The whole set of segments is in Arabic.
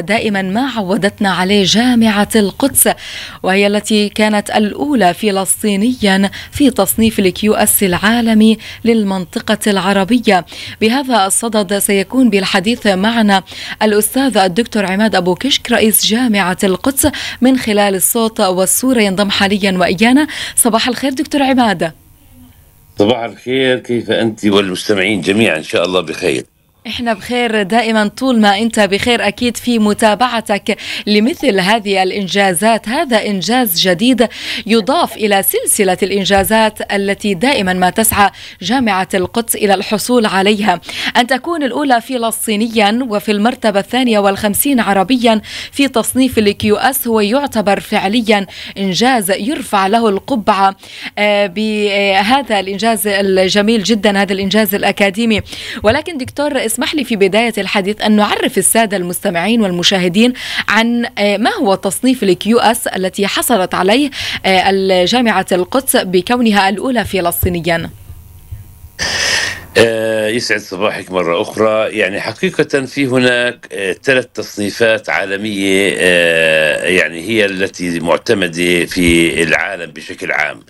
دائما ما عودتنا عليه جامعة القدس وهي التي كانت الأولى فلسطينيا في تصنيف الكيو اس العالمي للمنطقة العربية بهذا الصدد سيكون بالحديث معنا الأستاذ الدكتور عماد أبو كشك رئيس جامعة القدس من خلال الصوت والصورة ينضم حاليا وإيانا صباح الخير دكتور عماد صباح الخير كيف أنت والمستمعين جميعا إن شاء الله بخير احنا بخير دائما طول ما انت بخير اكيد في متابعتك لمثل هذه الانجازات هذا انجاز جديد يضاف الى سلسله الانجازات التي دائما ما تسعى جامعه القدس الى الحصول عليها ان تكون الاولى فلسطينيا وفي المرتبه الثانيه والخمسين عربيا في تصنيف الكيو اس هو يعتبر فعليا انجاز يرفع له القبعه آه، بهذا الانجاز الجميل جدا هذا الانجاز الاكاديمي ولكن دكتور اسمح لي في بداية الحديث أن نعرف السادة المستمعين والمشاهدين عن آه، ما هو تصنيف الكيو اس التي حصلت عليه آه، الجامعة القدس بكونها الأولى فلسطينيا آه، يسعد صباحك مرة أخرى يعني حقيقة في هناك ثلاث تصنيفات عالمية يعني هي التي معتمدة في العالم بشكل عام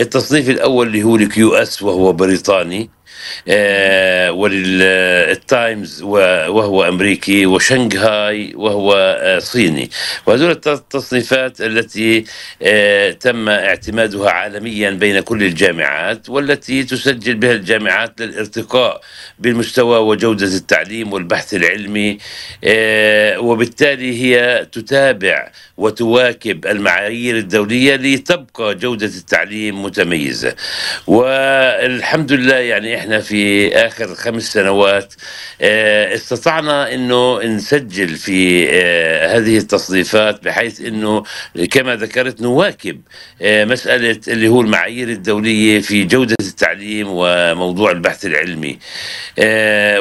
التصنيف الأول اللي هو الكيو اس وهو بريطاني آه، وللتايمز وهو أمريكي وشنغهاي وهو آه، صيني وهذول التصنيفات التي آه، تم اعتمادها عالميا بين كل الجامعات والتي تسجل بها الجامعات للارتقاء بالمستوى وجودة التعليم والبحث العلمي وبالتالي هي تتابع وتواكب المعايير الدولية لتبقى جودة التعليم متميزة والحمد لله يعني احنا في اخر خمس سنوات آه، استطعنا انه نسجل في آه، هذه التصنيفات بحيث انه كما ذكرت نواكب آه، مساله اللي هو المعايير الدوليه في جوده التعليم وموضوع البحث العلمي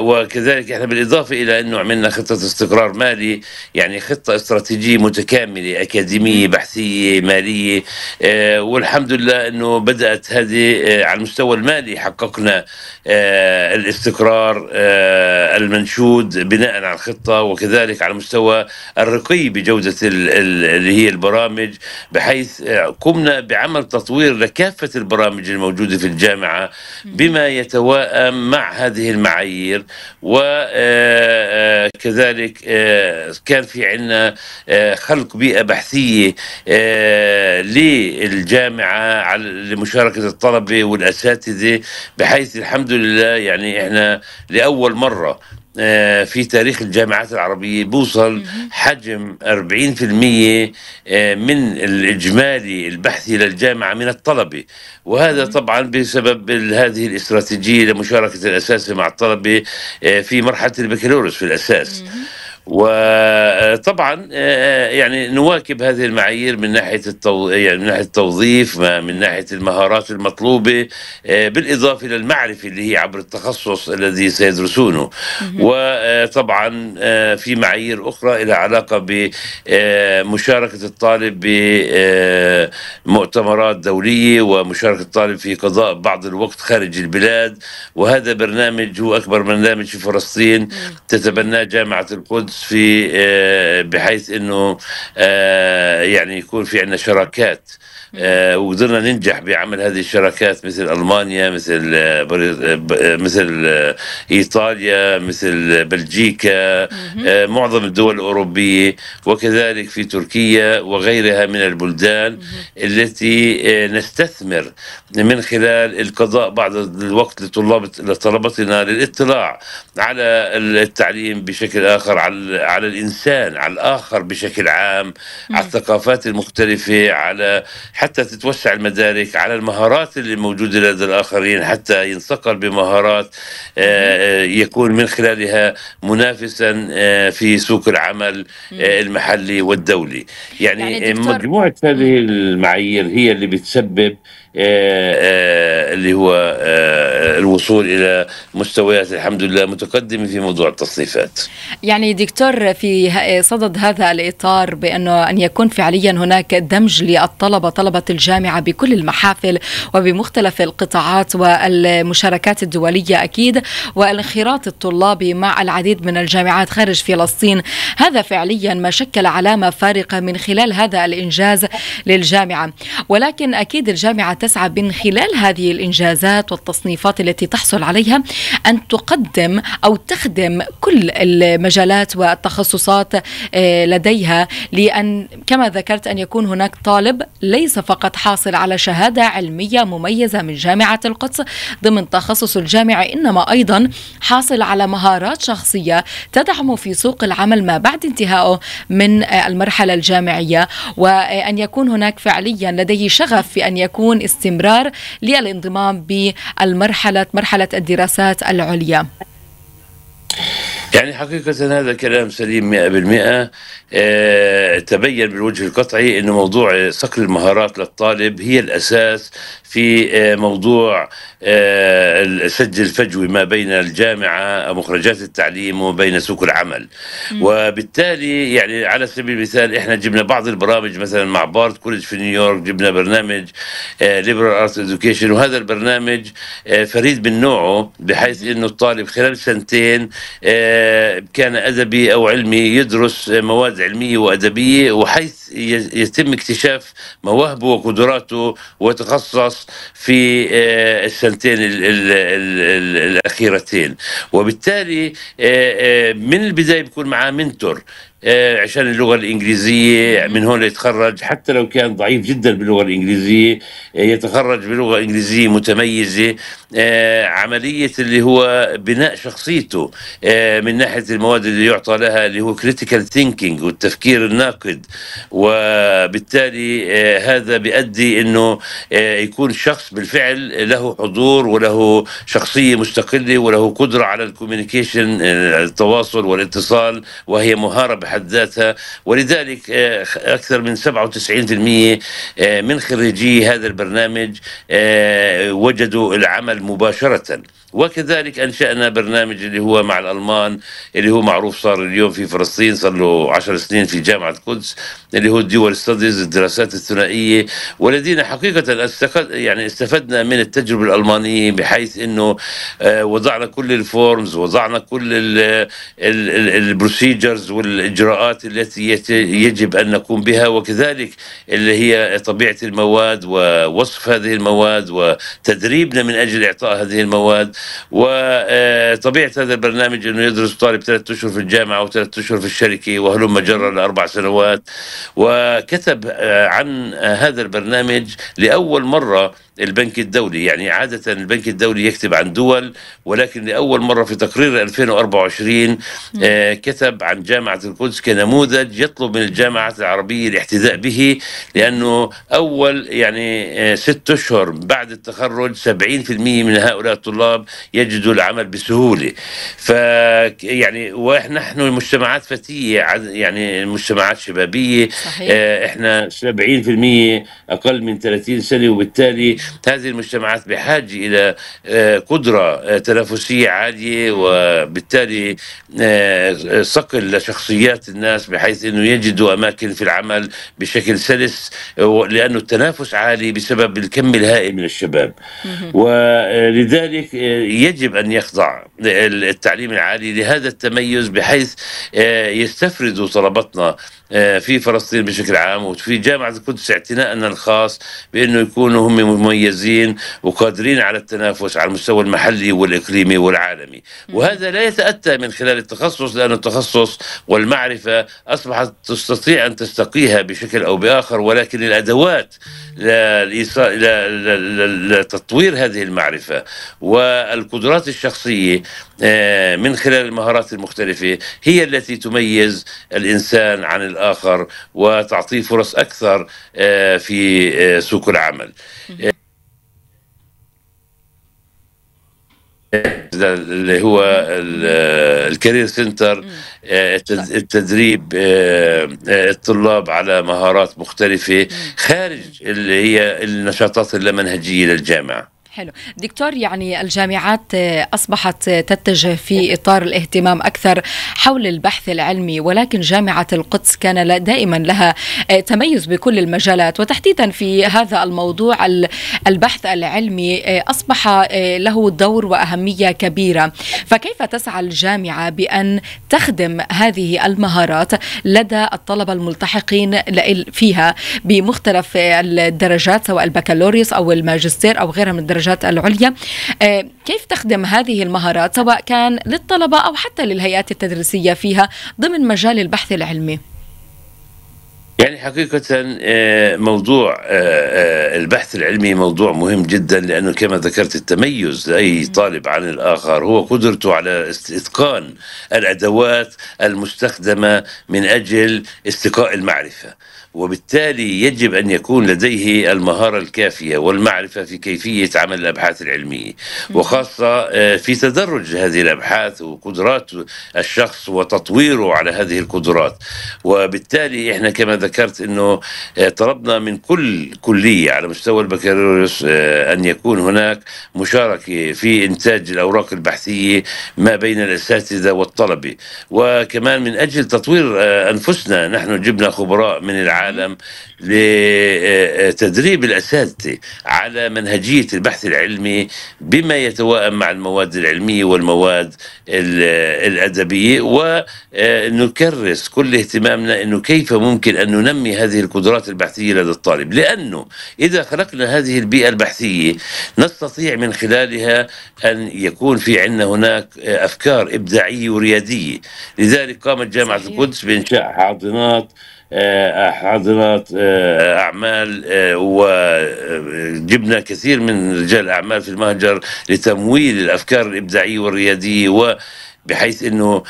وكذلك احنا بالاضافه الى انه عملنا خطه استقرار مالي يعني خطه استراتيجيه متكامله اكاديميه بحثيه ماليه والحمد لله انه بدات هذه على المستوى المالي حققنا آه، الاستقرار آه، المنشود بناء على الخطة وكذلك على مستوى الرقي بجودة اللي هي البرامج بحيث قمنا بعمل تطوير لكافة البرامج الموجودة في الجامعة بما يتواءم مع هذه المعايير وكذلك آه، كان في عندنا خلق بيئة بحثية للجامعة لمشاركة الطلبة والأساتذة بحيث الحمد لله يعني احنا لاول مره آه، في تاريخ الجامعات العربية بوصل حجم 40% آه، من الإجمالي البحثي للجامعة من الطلبة وهذا طبعا بسبب هذه الاستراتيجية لمشاركة الاساسي مع الطلبة آه، في مرحلة البكالوريوس في الأساس وطبعا آه، آه، يعني نواكب هذه المعايير من ناحيه التو... يعني من ناحيه التوظيف من ناحيه المهارات المطلوبه آه، بالاضافه الى المعرفه اللي هي عبر التخصص الذي سيدرسونه وطبعا في معايير اخرى لها علاقه بمشاركه الطالب بمؤتمرات دوليه ومشاركه الطالب في قضاء بعض الوقت خارج البلاد وهذا برنامج هو اكبر برنامج في فلسطين تتبناه جامعه القدس القدس في آه، بحيث انه آه، يعني يكون في عندنا شراكات آه، وقدرنا ننجح بعمل هذه الشراكات مثل المانيا مثل مثل ايطاليا مثل بلجيكا معظم الدول الاوروبيه وكذلك في تركيا وغيرها من البلدان التي نستثمر من خلال القضاء بعض الوقت لطلاب لطلبتنا للاطلاع على التعليم بشكل اخر على على الانسان على الاخر بشكل عام م. على الثقافات المختلفه على حتى تتوسع المدارك على المهارات اللي موجوده لدى الاخرين حتى ينصقل بمهارات آه، آه، يكون من خلالها منافسا آه، في سوق العمل المحلي والدولي يعني, يعني مجموعه هذه المعايير هي اللي بتسبب اللي هو الوصول الى مستويات الحمد لله متقدمه في موضوع التصنيفات. يعني دكتور في صدد هذا الاطار بانه ان يكون فعليا هناك دمج للطلبه طلبه الجامعه بكل المحافل وبمختلف القطاعات والمشاركات الدوليه اكيد والانخراط الطلابي مع العديد من الجامعات خارج فلسطين هذا فعليا ما شكل علامه فارقه من خلال هذا الانجاز للجامعه ولكن اكيد الجامعه تسعى من خلال هذه الانجازات والتصنيفات الفرصات التي تحصل عليها أن تقدم أو تخدم كل المجالات والتخصصات آه، لديها لأن كما ذكرت أن يكون هناك طالب ليس فقط حاصل على شهادة علمية مميزة من جامعة القدس ضمن تخصص الجامعة إنما أيضا حاصل على مهارات شخصية تدعمه في سوق العمل ما بعد انتهائه من آه، المرحلة الجامعية وأن يكون هناك فعليا لديه شغف في أن يكون استمرار للانضمام بالمرحلة مرحلة مرحلة الدراسات العليا يعني حقيقة هذا كلام سليم 100% أه تبين بالوجه القطعي أن موضوع صقل المهارات للطالب هي الأساس في آه، موضوع آه، السد الفجوي ما بين الجامعة مخرجات التعليم وبين سوق العمل وبالتالي يعني على سبيل المثال احنا جبنا بعض البرامج مثلا مع بارت كولج في نيويورك جبنا برنامج ليبرال ارت اديوكيشن وهذا البرنامج آه، فريد من نوعه بحيث انه الطالب خلال سنتين كان ادبي او علمي يدرس مواد علميه وادبيه وحيث يتم اكتشاف مواهبه وقدراته وتخصص في آه، السنتين الأخيرتين وبالتالي آه، آه، من البداية بيكون معاه منتور آه، عشان اللغه الانجليزيه من هون يتخرج حتى لو كان ضعيف جدا باللغه الانجليزيه آه، يتخرج بلغه انجليزيه متميزه آه، عمليه اللي هو بناء شخصيته من ناحيه المواد اللي يعطى لها اللي هو critical thinking والتفكير الناقد وبالتالي هذا بيؤدي انه يكون شخص بالفعل له حضور وله شخصيه مستقله وله قدره على الكوميونيكيشن التواصل والاتصال وهي مهاره بحد ذاتها ولذلك آه، أكثر من 97% آه، من خريجي هذا البرنامج آه، وجدوا العمل مباشرة وكذلك انشانا برنامج اللي هو مع الالمان اللي هو معروف صار اليوم في فلسطين صار له 10 سنين في جامعه القدس اللي هو الدول ستاديز الدراسات الثنائيه والذين حقيقه يعني استفدنا من التجربه الالمانيه بحيث انه آه، وضعنا كل الفورمز وضعنا كل البروسيجرز والاجراءات التي يجب ان نقوم بها وكذلك اللي هي طبيعه المواد ووصف هذه المواد وتدريبنا من اجل اعطاء هذه المواد وطبيعه هذا البرنامج انه يدرس طالب ثلاث اشهر في الجامعه وثلاث اشهر في الشركه وهلم جرا لاربع سنوات وكتب آه، عن آه، هذا البرنامج لاول مره البنك الدولي يعني عادة البنك الدولي يكتب عن دول ولكن لأول مرة في تقرير 2024 آه كتب عن جامعة القدس كنموذج يطلب من الجامعات العربية الاحتذاء به لأنه أول يعني آه ست أشهر بعد التخرج 70% من هؤلاء الطلاب يجدوا العمل بسهولة ف يعني ونحن مجتمعات فتية يعني مجتمعات شبابية صحيح. آه، احنا 70% أقل من 30 سنة وبالتالي هذه المجتمعات بحاجة إلى آه، قدرة آه، تنافسية عالية وبالتالي صقل لشخصيات الناس بحيث أنه يجدوا أماكن في العمل بشكل سلس لأنه التنافس عالي بسبب الكم الهائل من الشباب ولذلك يجب أن يخضع التعليم العالي لهذا التميز بحيث آه، يستفرد طلبتنا آه، في فلسطين بشكل عام وفي جامعة القدس اعتناءنا الخاص بأنه يكونوا هم مميزين وقادرين على التنافس على المستوى المحلي والإقليمي والعالمي وهذا لا يتأتى من خلال التخصص لأن التخصص والمعرفة أصبحت تستطيع أن تستقيها بشكل أو بآخر ولكن الأدوات لتطوير هذه المعرفة و القدرات الشخصيه آه، من خلال المهارات المختلفه هي التي تميز الانسان عن الاخر وتعطيه فرص اكثر آه، في آه، سوق العمل. اللي هو الكارير سنتر التدريب الطلاب على مهارات مختلفة خارج اللي هي النشاطات اللامنهجية للجامعة حلو دكتور يعني الجامعات آه، أصبحت آه، تتجه في إطار الاهتمام أكثر حول البحث العلمي ولكن جامعة القدس كان دائما لها آه، تميز بكل المجالات وتحديدا في هذا الموضوع البحث العلمي أصبح له دور وأهمية كبيرة فكيف تسعى الجامعة بأن تخدم هذه المهارات لدى الطلبة الملتحقين فيها بمختلف الدرجات سواء البكالوريوس أو الماجستير أو غيرها من الدرجات الدرجات العليا آه، كيف تخدم هذه المهارات سواء كان للطلبة أو حتى للهيئات التدريسية فيها ضمن مجال البحث العلمي يعني حقيقة آه، موضوع آه، البحث العلمي موضوع مهم جدا لأنه كما ذكرت التميز لأي طالب عن الآخر هو قدرته على إتقان الأدوات المستخدمة من أجل استقاء المعرفة وبالتالي يجب أن يكون لديه المهارة الكافية والمعرفة في كيفية عمل الأبحاث العلمية وخاصة آه، في تدرج هذه الأبحاث وقدرات الشخص وتطويره على هذه القدرات وبالتالي إحنا كما ذكرت أنه آه، طلبنا من كل كلية على مستوى البكالوريوس آه، أن يكون هناك مشاركة في إنتاج الأوراق البحثية ما بين الأساتذة والطلبة وكمان من أجل تطوير أنفسنا نحن جبنا خبراء من العالم العالم لتدريب الأساتذة على منهجية البحث العلمي بما يتوائم مع المواد العلمية والمواد الأدبية ونكرس كل اهتمامنا أنه كيف ممكن أن ننمي هذه القدرات البحثية لدى الطالب لأنه إذا خلقنا هذه البيئة البحثية نستطيع من خلالها أن يكون في عندنا هناك أفكار إبداعية وريادية لذلك قامت جامعة القدس بإنشاء حاضنات حاضنات آه، اعمال آه، وجبنا كثير من رجال الاعمال في المهجر لتمويل الافكار الابداعيه والرياديه و بحيث انه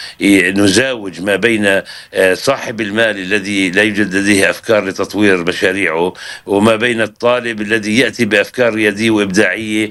نزاوج ما بين آه، صاحب المال الذي لا يوجد لديه افكار لتطوير مشاريعه وما بين الطالب الذي ياتي بافكار رياديه وابداعيه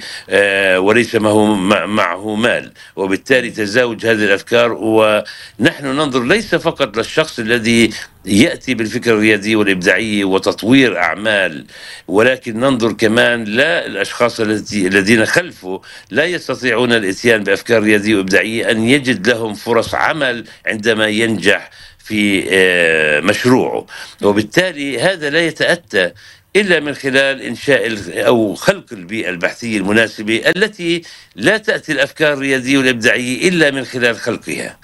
وليس ما هو معه مال وبالتالي تزاوج هذه الافكار ونحن ننظر ليس فقط للشخص الذي ياتي بالفكر الريادي والابداعي وتطوير اعمال ولكن ننظر كمان لا الاشخاص الذين خلفه لا يستطيعون الاتيان بافكار رياديه وابداعيه ان يجد لهم فرص عمل عندما ينجح في آه، مشروعه وبالتالي هذا لا يتاتى الا من خلال انشاء او خلق البيئه البحثيه المناسبه التي لا تاتي الافكار الرياديه والابداعيه الا من خلال خلقها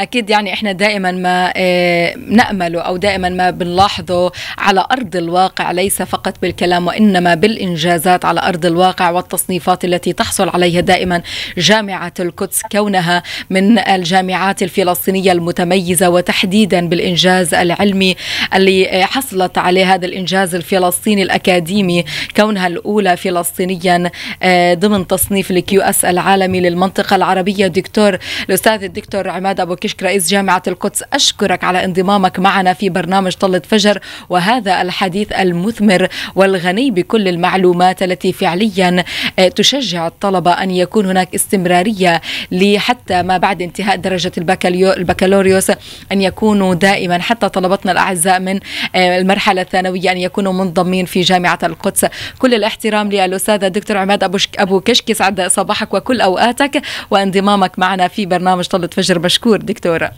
أكيد يعني إحنا دائما ما آه، نأمله أو دائما ما بنلاحظه على أرض الواقع ليس فقط بالكلام وإنما بالإنجازات على أرض الواقع والتصنيفات التي تحصل عليها دائما جامعة القدس كونها من الجامعات الفلسطينية المتميزة وتحديدا بالإنجاز العلمي اللي آه، حصلت عليه هذا الإنجاز الفلسطيني الأكاديمي كونها الأولى فلسطينيا آه، ضمن تصنيف الكيو اس العالمي للمنطقة العربية دكتور الأستاذ الدكتور عماد أبو كشك رئيس جامعة القدس أشكرك على انضمامك معنا في برنامج طلة فجر وهذا الحديث المثمر والغني بكل المعلومات التي فعليا آه، تشجع الطلبة أن يكون هناك استمرارية لحتى ما بعد انتهاء درجة البكالوريوس أن يكونوا دائما حتى طلبتنا الأعزاء من آه، المرحلة الثانوية أن يكونوا منضمين في جامعة القدس كل الاحترام للأستاذة دكتور عماد أبو كشك سعد صباحك وكل أوقاتك وانضمامك معنا في برنامج طلة فجر شكر مشكور دكتوره